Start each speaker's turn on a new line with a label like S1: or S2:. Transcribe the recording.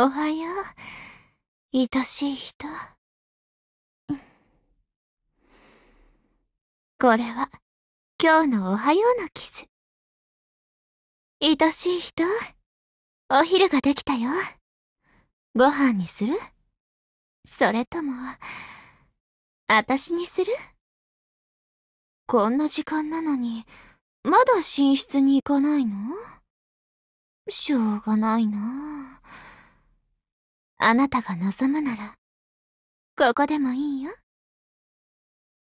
S1: おはよう。愛しい人。これは、今日のおはようのキス。愛しい人、お昼ができたよ。ご飯にするそれとも、あたしにするこんな時間なのに、まだ寝室に行かないのしょうがないなあなたが望むなら、ここでもいいよ。